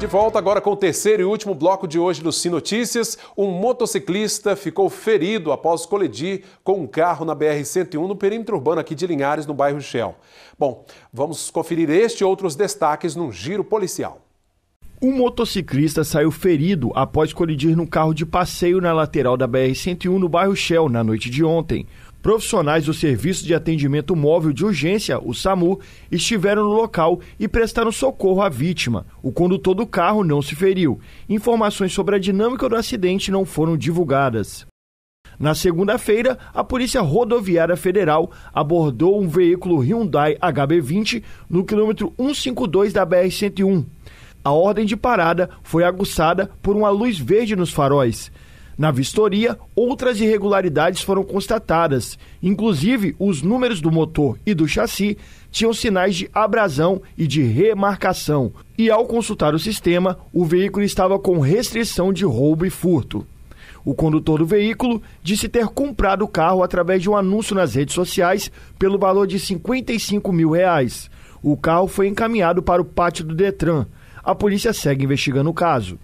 De volta agora com o terceiro e último bloco de hoje do Sim Notícias. Um motociclista ficou ferido após colidir com um carro na BR-101 no perímetro urbano aqui de Linhares, no bairro Shell. Bom, vamos conferir este e outros destaques num giro policial. Um motociclista saiu ferido após colidir num carro de passeio na lateral da BR-101 no bairro Shell na noite de ontem. Profissionais do Serviço de Atendimento Móvel de Urgência, o SAMU, estiveram no local e prestaram socorro à vítima. O condutor do carro não se feriu. Informações sobre a dinâmica do acidente não foram divulgadas. Na segunda-feira, a Polícia Rodoviária Federal abordou um veículo Hyundai HB20 no quilômetro 152 da BR-101. A ordem de parada foi aguçada por uma luz verde nos faróis. Na vistoria, outras irregularidades foram constatadas. Inclusive, os números do motor e do chassi tinham sinais de abrasão e de remarcação. E ao consultar o sistema, o veículo estava com restrição de roubo e furto. O condutor do veículo disse ter comprado o carro através de um anúncio nas redes sociais pelo valor de 55 mil reais. O carro foi encaminhado para o pátio do Detran. A polícia segue investigando o caso.